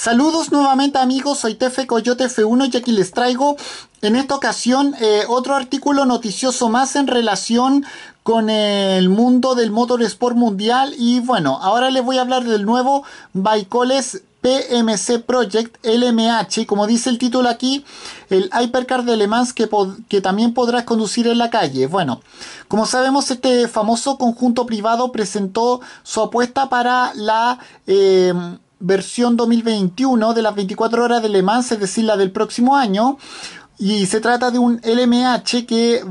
Saludos nuevamente amigos, soy Tefe Coyote F1 y aquí les traigo en esta ocasión eh, otro artículo noticioso más en relación con el mundo del motorsport mundial y bueno, ahora les voy a hablar del nuevo Baicoles PMC Project LMH, como dice el título aquí, el Hypercar de Le Mans que, también podrás conducir en la calle. Bueno, como sabemos, este famoso conjunto privado presentó su apuesta para la eh, versión 2021 de las 24 horas de Le Mans, es decir, la del próximo año. Y se trata de un LMH que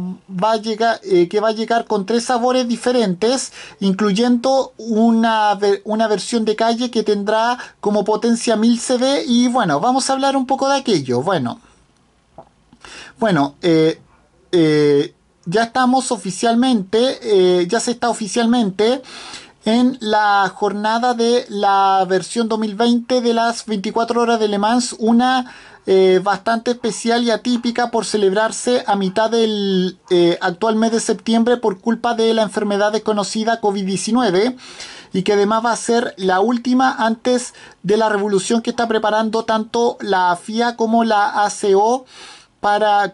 va a llegar, eh, que va a llegar con tres sabores diferentes, incluyendo una, una versión de calle que tendrá como potencia 1000 CV. Y bueno, vamos a hablar un poco de aquello. Bueno, bueno, eh, eh, ya estamos oficialmente, ya se está oficialmente en la jornada de la versión 2020 de las 24 horas de Le Mans, una eh, bastante especial y atípica por celebrarse a mitad del eh, actual mes de septiembre por culpa de la enfermedad desconocida COVID-19 y que además va a ser la última antes de la revolución que está preparando tanto la FIA como la ACO para,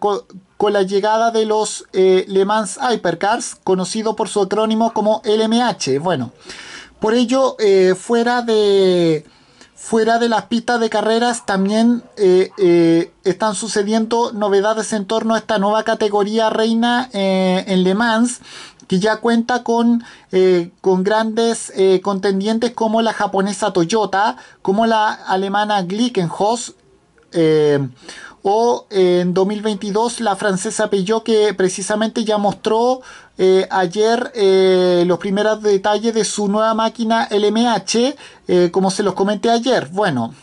con la llegada de los eh, Le Mans Hypercars, conocido por su acrónimo como LMH. Bueno, por ello, eh, fuera de... Fuera de las pistas de carreras también eh, están sucediendo novedades en torno a esta nueva categoría reina en Le Mans, que ya cuenta con, con grandes contendientes como la japonesa Toyota, como la alemana Glickenhaus, o en 2022 la francesa Peugeot que precisamente ya mostró eh, ayer eh, los primeros detalles de su nueva máquina LMH, eh, como se los comenté ayer. Bueno,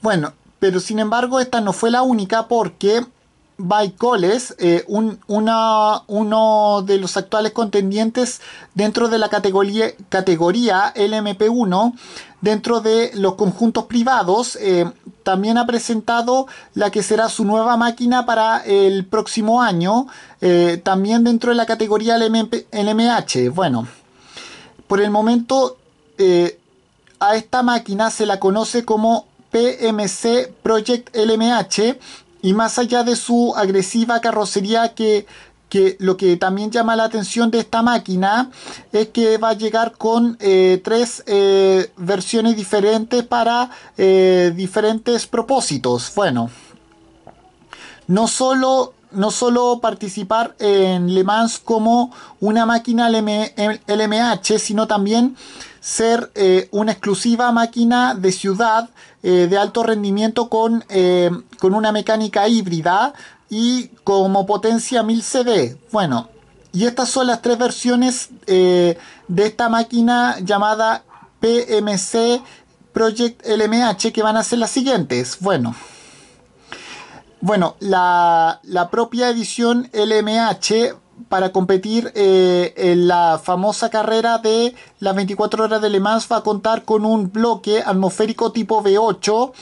bueno, pero sin embargo esta no fue la única porque coles eh, uno de los actuales contendientes dentro de la categoría, categoría LMP1, dentro de los conjuntos privados. Eh, también ha presentado la que será su nueva máquina para el próximo año, eh, también dentro de la categoría LMH. Bueno, por el momento eh, a esta máquina se la conoce como PMC Project LMH y más allá de su agresiva carrocería que lo que también llama la atención de esta máquina es que va a llegar con eh, tres eh, versiones diferentes para eh, diferentes propósitos. Bueno, no solo, no solo participar en Le Mans como una máquina LM, LMH, sino también ser eh, una exclusiva máquina de ciudad eh, de alto rendimiento eh, con, una mecánica híbrida y como potencia 1000 CD. Bueno, y estas son las tres versiones de esta máquina llamada PMC Project LMH que van a ser las siguientes. Bueno. Bueno, la, la propia edición LMH para competir eh, en la famosa carrera de las 24 horas de Le Mans va a contar con un bloque atmosférico tipo V8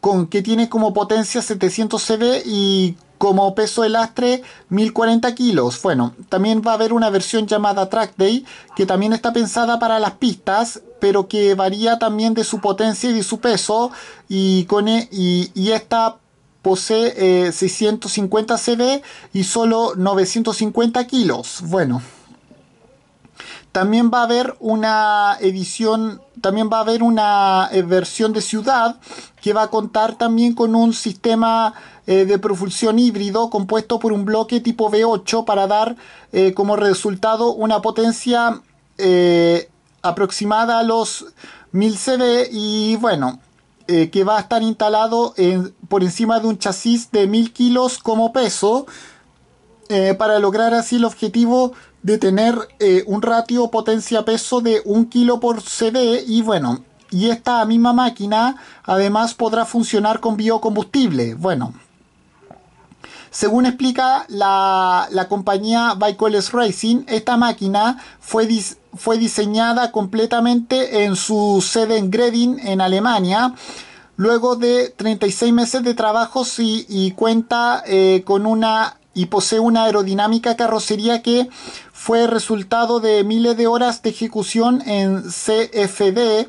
con que tiene como potencia 700 CV y como peso de lastre 1040 kilos. Bueno, también va a haber una versión llamada Track Day que también está pensada para las pistas, pero que varía también de su potencia y de su peso. Y, con, e, y, y esta posee 650 eh, cv y solo 950 kilos. Bueno. También va a haber una edición, también va a haber una eh, versión de ciudad que va a contar también con un sistema eh, de propulsión híbrido compuesto por un bloque tipo V8 para dar como resultado una potencia aproximada a los 1000 CV y bueno, eh, que va a estar instalado por encima de un chasis de 1000 kilos como peso eh, para lograr así el objetivo de tener eh, un ratio potencia-peso de 1 kilo por CD y bueno, y esta misma máquina además podrá funcionar con biocombustible. Bueno, según explica la, la compañía Bicoles Racing, esta máquina fue, fue diseñada completamente en su sede en Gredin, en Alemania, luego de 36 meses de trabajo... y, cuenta eh, con una y posee una aerodinámica carrocería que fue resultado de miles de horas de ejecución en CFD.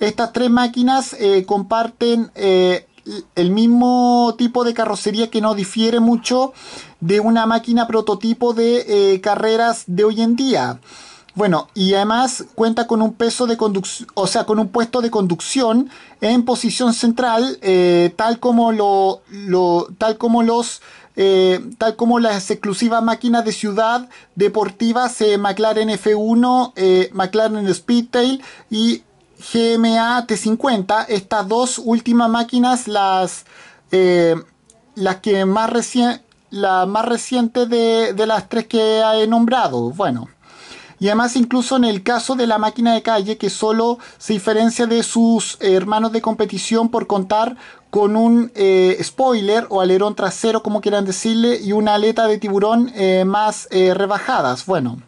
Estas tres máquinas eh, comparten eh, el mismo tipo de carrocería que no difiere mucho de una máquina prototipo de carreras de hoy en día. Bueno, y además cuenta con un peso de conducción, o sea, con un puesto de conducción en posición central, eh, tal como lo, tal como los eh, tal como las exclusivas máquinas de ciudad deportivas eh, McLaren F1, McLaren Speedtail y GMA T50. Estas dos últimas máquinas, las, las que más recién, la más reciente de, de las tres que he nombrado. Bueno. Y además incluso en el caso de la máquina de calle, que solo se diferencia de sus hermanos de competición por contar con un eh, spoiler o alerón trasero, como quieran decirle, y una aleta de tiburón eh, más eh, rebajadas. Bueno.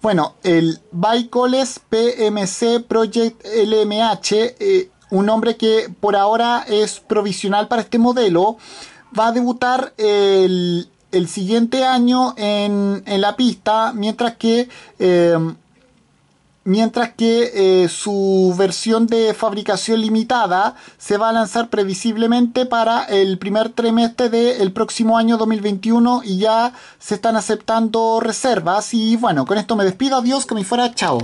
Bueno, el Bicoles PMC Project LMH, un nombre que por ahora es provisional para este modelo, va a debutar el el siguiente año en, en la pista, mientras que, eh, mientras que eh, su versión de fabricación limitada se va a lanzar previsiblemente para el primer trimestre del próximo año 2021 y ya se están aceptando reservas. Y bueno, con esto me despido, adiós, que me fuera, chao.